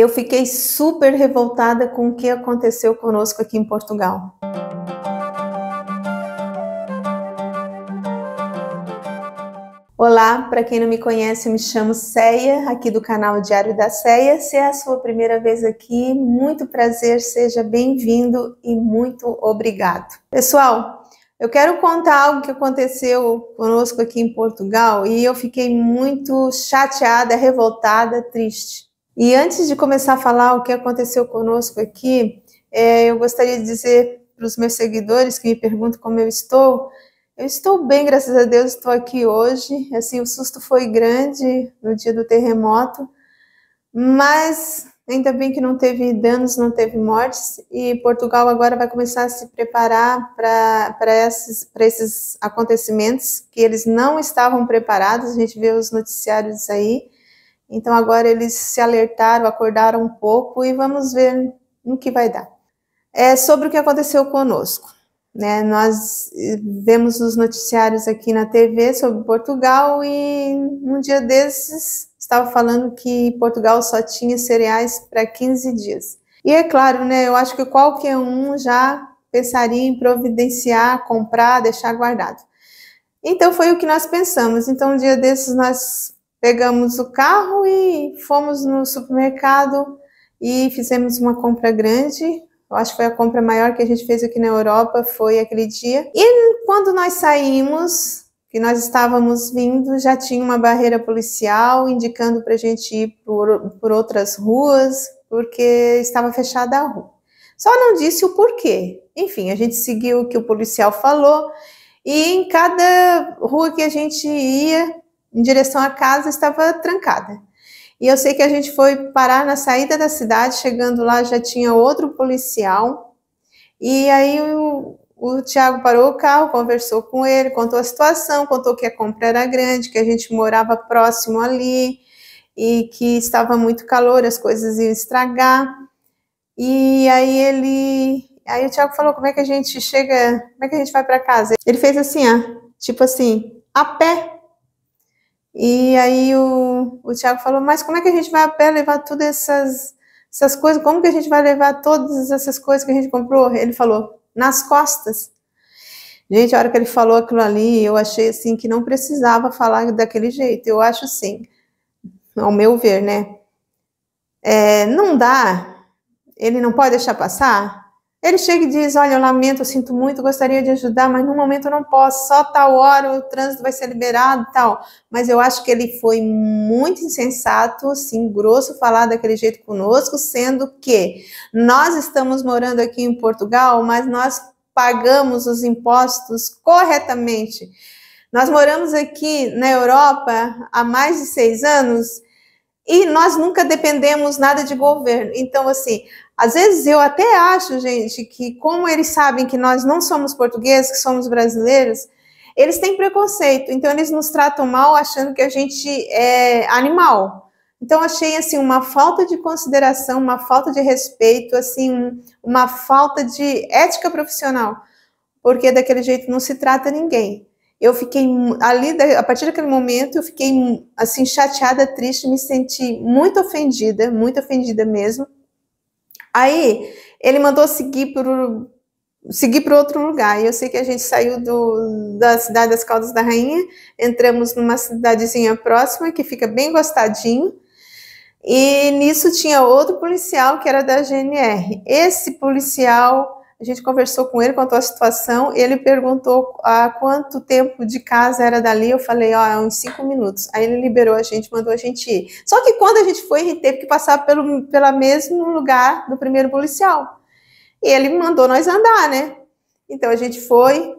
eu fiquei super revoltada com o que aconteceu conosco aqui em Portugal. Olá, para quem não me conhece, eu me chamo Ceia, aqui do canal Diário da Ceia. Se é a sua primeira vez aqui, muito prazer, seja bem-vindo e muito obrigado. Pessoal, eu quero contar algo que aconteceu conosco aqui em Portugal e eu fiquei muito chateada, revoltada, triste. E antes de começar a falar o que aconteceu conosco aqui, é, eu gostaria de dizer para os meus seguidores que me perguntam como eu estou, eu estou bem, graças a Deus, estou aqui hoje. Assim, o susto foi grande no dia do terremoto, mas ainda bem que não teve danos, não teve mortes, e Portugal agora vai começar a se preparar para esses, esses acontecimentos que eles não estavam preparados. A gente vê os noticiários aí. Então agora eles se alertaram, acordaram um pouco e vamos ver no que vai dar. É sobre o que aconteceu conosco. Né, nós eh, vemos os noticiários aqui na TV sobre Portugal e um dia desses estava falando que Portugal só tinha cereais para 15 dias. E é claro, né, eu acho que qualquer um já pensaria em providenciar, comprar, deixar guardado. Então foi o que nós pensamos. Então um dia desses nós pegamos o carro e fomos no supermercado e fizemos uma compra grande. Eu acho que foi a compra maior que a gente fez aqui na Europa, foi aquele dia. E quando nós saímos, que nós estávamos vindo, já tinha uma barreira policial indicando para a gente ir por, por outras ruas, porque estava fechada a rua. Só não disse o porquê. Enfim, a gente seguiu o que o policial falou e em cada rua que a gente ia, em direção à casa estava trancada. E eu sei que a gente foi parar na saída da cidade, chegando lá já tinha outro policial. E aí o, o Tiago parou o carro, conversou com ele, contou a situação, contou que a compra era grande, que a gente morava próximo ali e que estava muito calor, as coisas iam estragar. E aí ele, aí o Tiago falou como é que a gente chega, como é que a gente vai para casa? Ele fez assim, ó, tipo assim, a pé e aí o, o Tiago falou, mas como é que a gente vai a pé levar todas essas, essas coisas? Como que a gente vai levar todas essas coisas que a gente comprou? Ele falou, nas costas. Gente, a hora que ele falou aquilo ali, eu achei assim que não precisava falar daquele jeito. Eu acho assim, ao meu ver, né? É, não dá, ele não pode deixar passar ele chega e diz: Olha, eu lamento, eu sinto muito, gostaria de ajudar, mas no momento eu não posso, só tal hora o trânsito vai ser liberado e tal. Mas eu acho que ele foi muito insensato, assim, grosso falar daquele jeito conosco, sendo que nós estamos morando aqui em Portugal, mas nós pagamos os impostos corretamente. Nós moramos aqui na Europa há mais de seis anos e nós nunca dependemos nada de governo. Então, assim, às vezes eu até acho, gente, que como eles sabem que nós não somos portugueses, que somos brasileiros, eles têm preconceito, então eles nos tratam mal achando que a gente é animal. Então achei assim uma falta de consideração, uma falta de respeito, assim, uma falta de ética profissional, porque daquele jeito não se trata ninguém. Eu fiquei ali a partir daquele momento eu fiquei assim chateada, triste, me senti muito ofendida, muito ofendida mesmo Aí ele mandou seguir para seguir para outro lugar. E eu sei que a gente saiu do, da cidade das Caldas da Rainha, entramos numa cidadezinha próxima que fica bem gostadinho. E nisso tinha outro policial que era da GNR. Esse policial a gente conversou com ele, contou a situação, ele perguntou a quanto tempo de casa era dali, eu falei, ó, é uns cinco minutos. Aí ele liberou a gente, mandou a gente ir. Só que quando a gente foi, a gente teve que passar pelo pela mesmo lugar do primeiro policial. E ele mandou nós andar, né? Então a gente foi,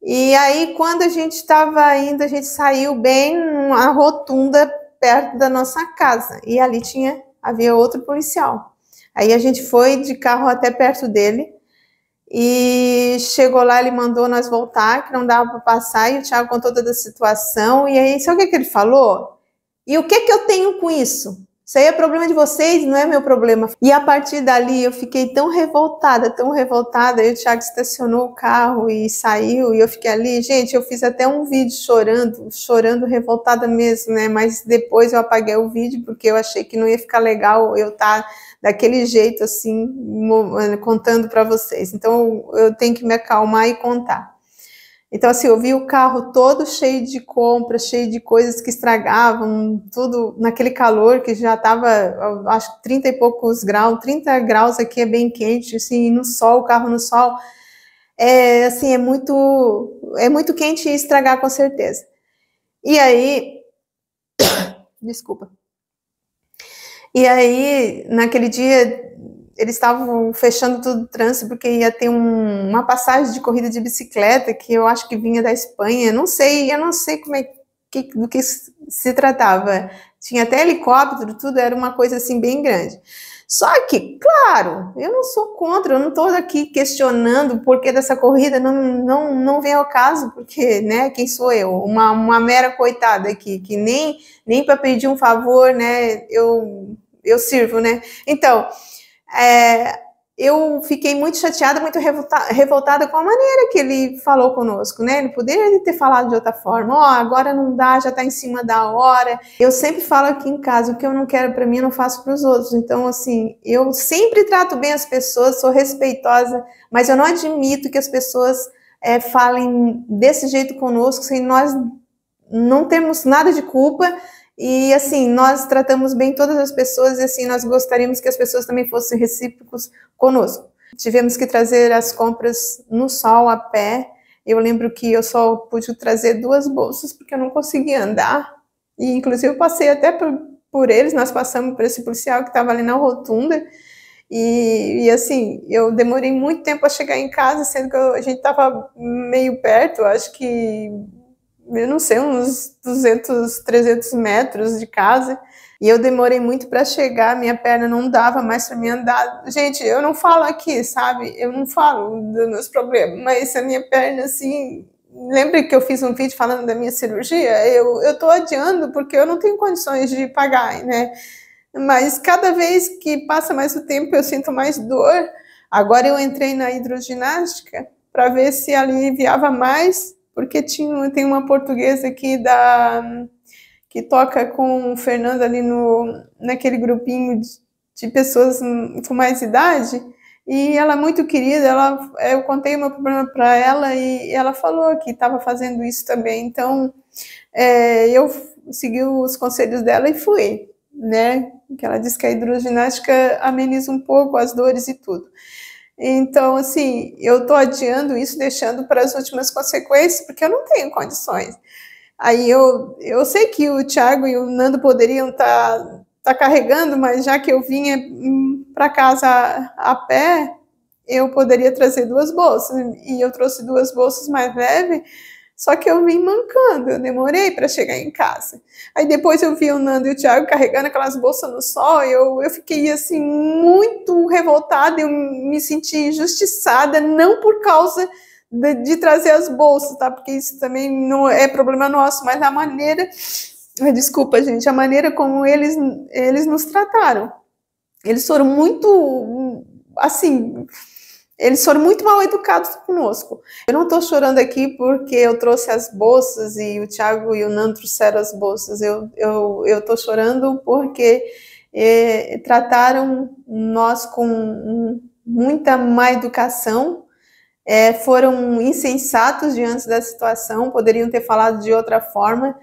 e aí, quando a gente estava indo, a gente saiu bem numa rotunda perto da nossa casa. E ali tinha havia outro policial. Aí a gente foi de carro até perto dele. E chegou lá, ele mandou nós voltar, que não dava para passar, e o Thiago contou toda a situação. E aí, sabe o que, que ele falou? E o que, que eu tenho com isso? Isso aí é problema de vocês, não é meu problema. E a partir dali eu fiquei tão revoltada, tão revoltada. Aí o Thiago estacionou o carro e saiu, e eu fiquei ali. Gente, eu fiz até um vídeo chorando, chorando, revoltada mesmo, né? Mas depois eu apaguei o vídeo porque eu achei que não ia ficar legal eu estar tá daquele jeito assim, contando para vocês. Então eu tenho que me acalmar e contar. Então, assim, eu vi o carro todo cheio de compras, cheio de coisas que estragavam, tudo naquele calor que já estava, acho que 30 e poucos graus, 30 graus aqui é bem quente, assim, no sol, o carro no sol. É, assim, é muito, é muito quente e estragar com certeza. E aí, desculpa. E aí, naquele dia, eles estavam fechando tudo o trânsito porque ia ter um, uma passagem de corrida de bicicleta que eu acho que vinha da Espanha, não sei, eu não sei como é que, do que se tratava. Tinha até helicóptero, tudo era uma coisa assim bem grande. Só que, claro, eu não sou contra, eu não estou aqui questionando o porquê dessa corrida, não, não, não vem ao caso, porque, né, quem sou eu? Uma, uma mera coitada aqui, que nem, nem para pedir um favor, né, eu, eu sirvo, né? Então, é, eu fiquei muito chateada, muito revoltada com a maneira que ele falou conosco, né? Ele poderia ter falado de outra forma. Ó, oh, agora não dá, já está em cima da hora. Eu sempre falo aqui em casa, o que eu não quero para mim, eu não faço para os outros. Então, assim, eu sempre trato bem as pessoas, sou respeitosa, mas eu não admito que as pessoas é, falem desse jeito conosco, sem nós não termos nada de culpa e assim, nós tratamos bem todas as pessoas e assim, nós gostaríamos que as pessoas também fossem recíprocos conosco. Tivemos que trazer as compras no sol, a pé. Eu lembro que eu só pude trazer duas bolsas porque eu não conseguia andar. E inclusive eu passei até por, por eles, nós passamos por esse policial que estava ali na rotunda. E, e, assim, eu demorei muito tempo a chegar em casa, sendo que eu, a gente estava meio perto, acho que eu não sei, uns 200, 300 metros de casa. E eu demorei muito para chegar, minha perna não dava mais para me andar. Gente, eu não falo aqui, sabe? Eu não falo dos meus problemas, mas a minha perna, assim. Lembra que eu fiz um vídeo falando da minha cirurgia? Eu, eu adiando porque eu não tenho condições de pagar, né? Mas cada vez que passa mais o tempo, eu sinto mais dor. Agora eu entrei na hidroginástica para ver se aliviava mais porque tinha, tem uma portuguesa aqui da que toca com o Fernando ali no, naquele grupinho de, de pessoas com mais idade, e ela é muito querida, ela, eu contei o meu problema para ela e ela falou que estava fazendo isso também. Então, é, eu segui os conselhos dela e fui, né? Que ela disse que a hidroginástica ameniza um pouco as dores e tudo. Então, assim, eu estou adiando isso, deixando para as últimas consequências, porque eu não tenho condições. Aí eu, eu sei que o Thiago e o Nando poderiam estar tá, tá carregando, mas já que eu vinha é, hum, para casa a, a pé, eu poderia trazer duas bolsas. E eu trouxe duas bolsas mais leves só que eu vim mancando, eu demorei para chegar em casa. Aí depois eu vi o Nando e o Thiago carregando aquelas bolsas no sol, eu, eu fiquei assim muito revoltada, eu me senti injustiçada, não por causa de, de trazer as bolsas, tá? Porque isso também não é problema nosso, mas a maneira, eh, desculpa gente, a maneira como eles, eles nos trataram. Eles foram muito, assim, eles foram muito mal educados conosco. Eu não estou chorando aqui porque eu trouxe as bolsas e o Tiago e o Nan trouxeram as bolsas. Eu estou eu, chorando porque é, trataram nós com muita má educação, é, foram insensatos diante da situação, poderiam ter falado de outra forma.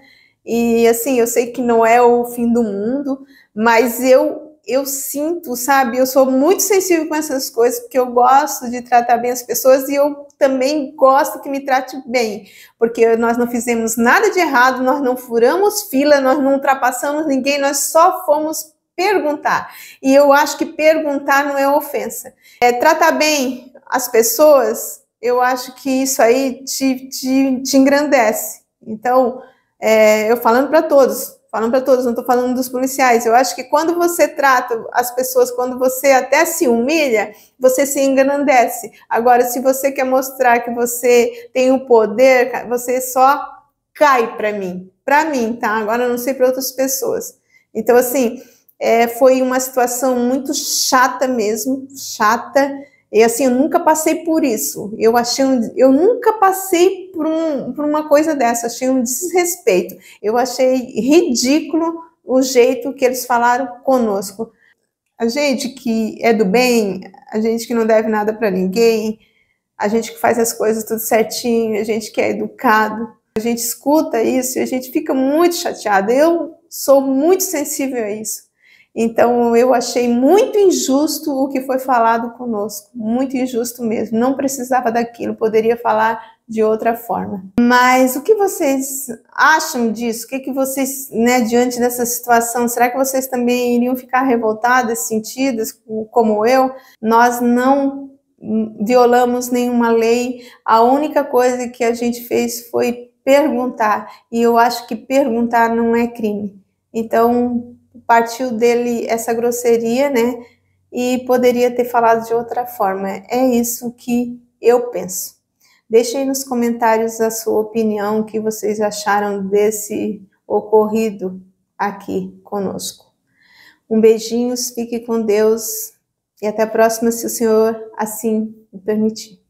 E assim, eu sei que não é o fim do mundo, mas eu eu sinto, sabe? Eu sou muito sensível com essas coisas, porque eu gosto de tratar bem as pessoas e eu também gosto que me trate bem, porque nós não fizemos nada de errado, nós não furamos fila, nós não ultrapassamos ninguém, nós só fomos perguntar. E eu acho que perguntar não é ofensa. É, tratar bem as pessoas, eu acho que isso aí te, te, te engrandece. Então, é, eu falando para todos, falando para todos, não estou falando dos policiais. Eu acho que quando você trata as pessoas, quando você até se humilha, você se engrandece. Agora, se você quer mostrar que você tem o poder, você só cai para mim. Para mim, tá? Agora não sei para outras pessoas. Então, assim, é, foi uma situação muito chata mesmo, chata. E assim, eu nunca passei por isso. Eu achei um, eu nunca passei por, um, por uma coisa dessa, achei um desrespeito. Eu achei ridículo o jeito que eles falaram conosco. A gente que é do bem, a gente que não deve nada para ninguém, a gente que faz as coisas tudo certinho, a gente que é educado, a gente escuta isso e a gente fica muito chateada. Eu sou muito sensível a isso. Então, eu achei muito injusto o que foi falado conosco, muito injusto mesmo. Não precisava daquilo, poderia falar de outra forma. Mas o que vocês acham disso? O que, que vocês, né, diante dessa situação, será que vocês também iriam ficar revoltadas, sentidas, como eu? Nós não violamos nenhuma lei, a única coisa que a gente fez foi perguntar, e eu acho que perguntar não é crime. Então, partiu dele essa grosseria, né? E poderia ter falado de outra forma. É isso que eu penso. Deixe nos comentários a sua opinião, o que vocês acharam desse ocorrido aqui conosco. Um beijinho, fique com Deus e até a próxima, se o Senhor assim me permitir.